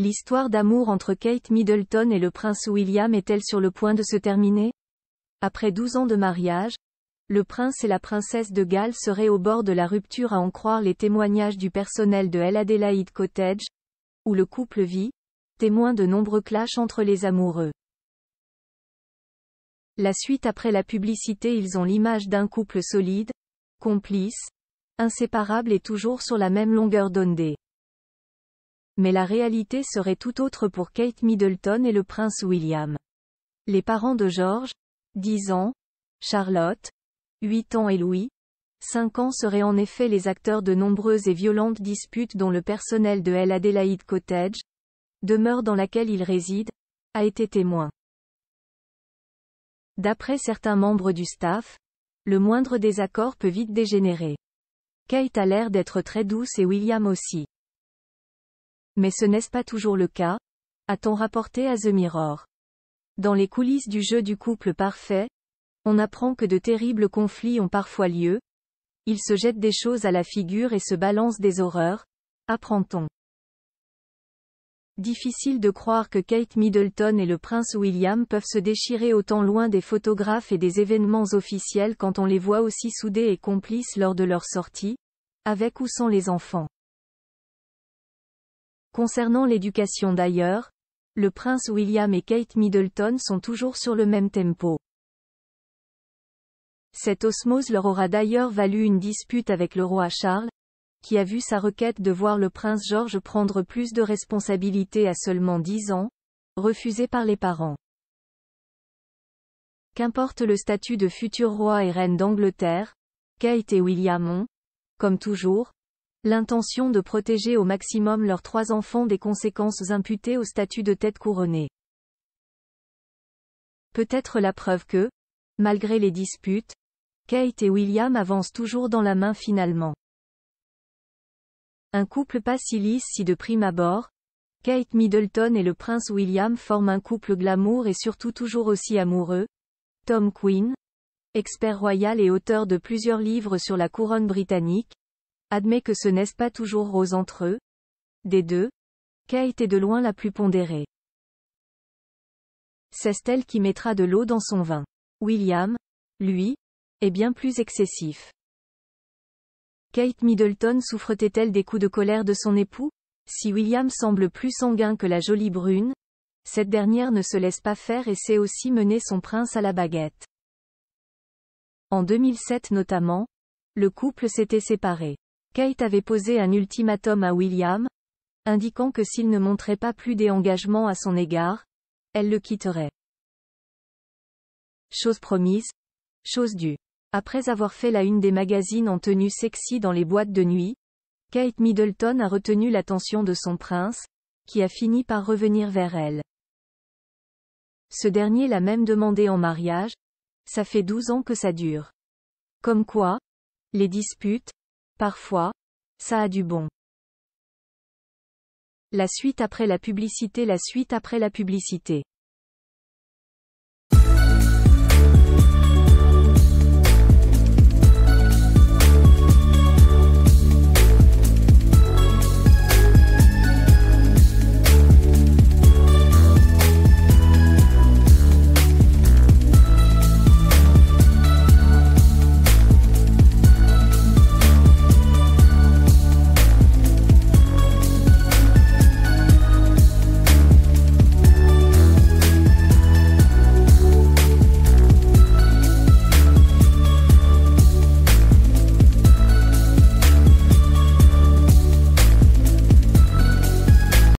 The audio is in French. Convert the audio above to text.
L'histoire d'amour entre Kate Middleton et le prince William est-elle sur le point de se terminer Après 12 ans de mariage, le prince et la princesse de Galles seraient au bord de la rupture à en croire les témoignages du personnel de Adelaide Cottage, où le couple vit, témoin de nombreux clashs entre les amoureux. La suite après la publicité ils ont l'image d'un couple solide, complice, inséparable et toujours sur la même longueur d'onde mais la réalité serait tout autre pour Kate Middleton et le prince William. Les parents de George, 10 ans, Charlotte, 8 ans et Louis, 5 ans seraient en effet les acteurs de nombreuses et violentes disputes dont le personnel de L. Adelaide Cottage, demeure dans laquelle il réside, a été témoin. D'après certains membres du staff, le moindre désaccord peut vite dégénérer. Kate a l'air d'être très douce et William aussi. Mais ce n'est pas toujours le cas a-t-on rapporté à The Mirror. Dans les coulisses du jeu du couple parfait, on apprend que de terribles conflits ont parfois lieu. Ils se jettent des choses à la figure et se balancent des horreurs, apprend-on. Difficile de croire que Kate Middleton et le prince William peuvent se déchirer autant loin des photographes et des événements officiels quand on les voit aussi soudés et complices lors de leur sortie, avec ou sans les enfants. Concernant l'éducation d'ailleurs, le prince William et Kate Middleton sont toujours sur le même tempo. Cette osmose leur aura d'ailleurs valu une dispute avec le roi Charles, qui a vu sa requête de voir le prince George prendre plus de responsabilités à seulement 10 ans, refusée par les parents. Qu'importe le statut de futur roi et reine d'Angleterre, Kate et William ont, comme toujours, l'intention de protéger au maximum leurs trois enfants des conséquences imputées au statut de tête couronnée. Peut-être la preuve que, malgré les disputes, Kate et William avancent toujours dans la main finalement. Un couple pas si lisse si de prime abord, Kate Middleton et le prince William forment un couple glamour et surtout toujours aussi amoureux. Tom Quinn, expert royal et auteur de plusieurs livres sur la couronne britannique, admet que ce n'est pas toujours rose entre eux. Des deux, Kate est de loin la plus pondérée. C'est elle qui mettra de l'eau dans son vin. William, lui, est bien plus excessif. Kate Middleton t elle des coups de colère de son époux Si William semble plus sanguin que la jolie brune, cette dernière ne se laisse pas faire et sait aussi mener son prince à la baguette. En 2007 notamment, le couple s'était séparé. Kate avait posé un ultimatum à William, indiquant que s'il ne montrait pas plus d'engagement à son égard, elle le quitterait. Chose promise, chose due. Après avoir fait la une des magazines en tenue sexy dans les boîtes de nuit, Kate Middleton a retenu l'attention de son prince, qui a fini par revenir vers elle. Ce dernier l'a même demandé en mariage, ça fait 12 ans que ça dure. Comme quoi, les disputes, Parfois, ça a du bon. La suite après la publicité La suite après la publicité